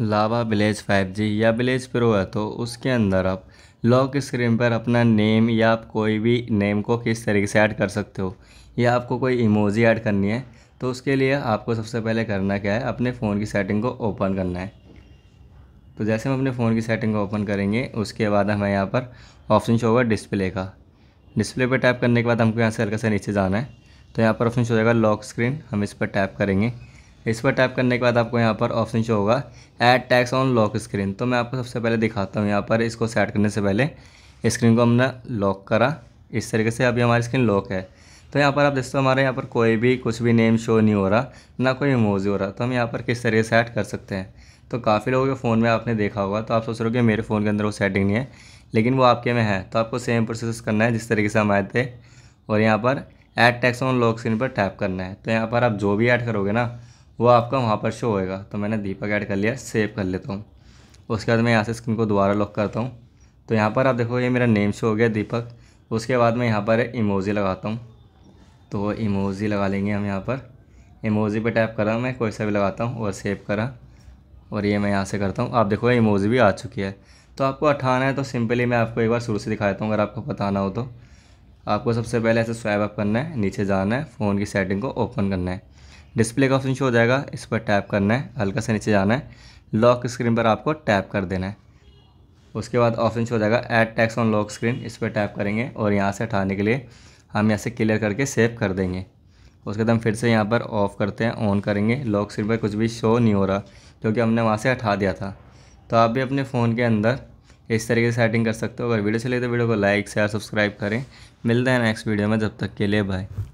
लावा village 5G या village pro है तो उसके अंदर आप लॉक स्क्रीन पर अपना नेम या आप कोई भी नेम को किस तरीके से ऐड कर सकते हो या आपको कोई इमोजी ऐड करनी है तो उसके लिए आपको सबसे पहले करना क्या है अपने फ़ोन की सेटिंग को ओपन करना है तो जैसे हम अपने फ़ोन की सेटिंग को ओपन करेंगे उसके बाद हमें यहाँ पर ऑप्शन शो होगा डिस्प्ले का डिस्प्ले पर टैप करने के बाद हमको यहाँ से हल्का सा नीचे जाना है तो यहाँ पर ऑप्शन शो होगा लॉक स्क्रीन हम इस पर टैप करेंगे इस पर टाइप करने के बाद आपको यहाँ पर ऑप्शन शो होगा add text on lock screen तो मैं आपको सबसे पहले दिखाता हूँ यहाँ पर इसको सेट करने से पहले स्क्रीन को हमने लॉक करा इस तरीके से अभी हमारी स्क्रीन लॉक है तो यहाँ पर आप देखते हो हमारे यहाँ पर कोई भी कुछ भी नेम शो नहीं हो रहा ना कोई इमोजी हो रहा तो हम यहाँ पर किस तरीके से ऐड कर सकते हैं तो काफ़ी लोगों के फ़ोन में आपने देखा होगा तो आप सोच रहे हो कि मेरे फ़ोन के अंदर वो सेटिंग नहीं है लेकिन वो आपके में है तो आपको सेम प्रोसेस करना है जिस तरीके से हम आए थे और यहाँ पर add text on lock screen पर टैप करना है तो यहाँ पर आप जो भी ऐड करोगे ना वो आपका वहाँ पर शो होएगा तो मैंने दीपक ऐड कर लिया सेव कर लेता हूँ उसके बाद मैं यहाँ से स्क्रीन को दोबारा लॉक करता हूँ तो यहाँ पर आप देखो ये मेरा नेम शो हो गया दीपक उसके बाद मैं यहाँ पर इमोजी लगाता हूँ तो इमोजी लगा लेंगे हम यहाँ पर इमोजी पे टैप करा मैं कोई सा भी लगाता हूँ और सेव करा और ये मैं यहाँ से करता हूँ आप देखो ये इमोजी भी आ चुकी है तो आपको अठाना है तो सिंपली मैं आपको एक बार शुरू से दिखाता हूँ अगर आपको पता ना हो तो आपको सबसे पहले ऐसे स्वाइप अप करना है नीचे जाना है फ़ोन की सेटिंग को ओपन करना है डिस्प्ले का ऑप्शन शो हो जाएगा इस पर टैप करना है हल्का से नीचे जाना है लॉक स्क्रीन पर आपको टैप कर देना है उसके बाद ऑप्शन शो हो जाएगा add text on lock screen इस पर टैप करेंगे और यहाँ से हटाने के लिए हम यहाँ से क्लियर करके सेव कर देंगे उसके बाद हम फिर से यहाँ पर ऑफ़ करते हैं ऑन करेंगे लॉक स्क्रीन पर कुछ भी शो नहीं हो रहा क्योंकि हमने वहाँ से हटा दिया था तो आप भी अपने फ़ोन के अंदर इस तरीके से सेटिंग कर सकते हो अगर वीडियो चले तो वीडियो को लाइक शेयर सब्सक्राइब करें मिलते हैं नेक्स्ट वीडियो में जब तक के लिए बाय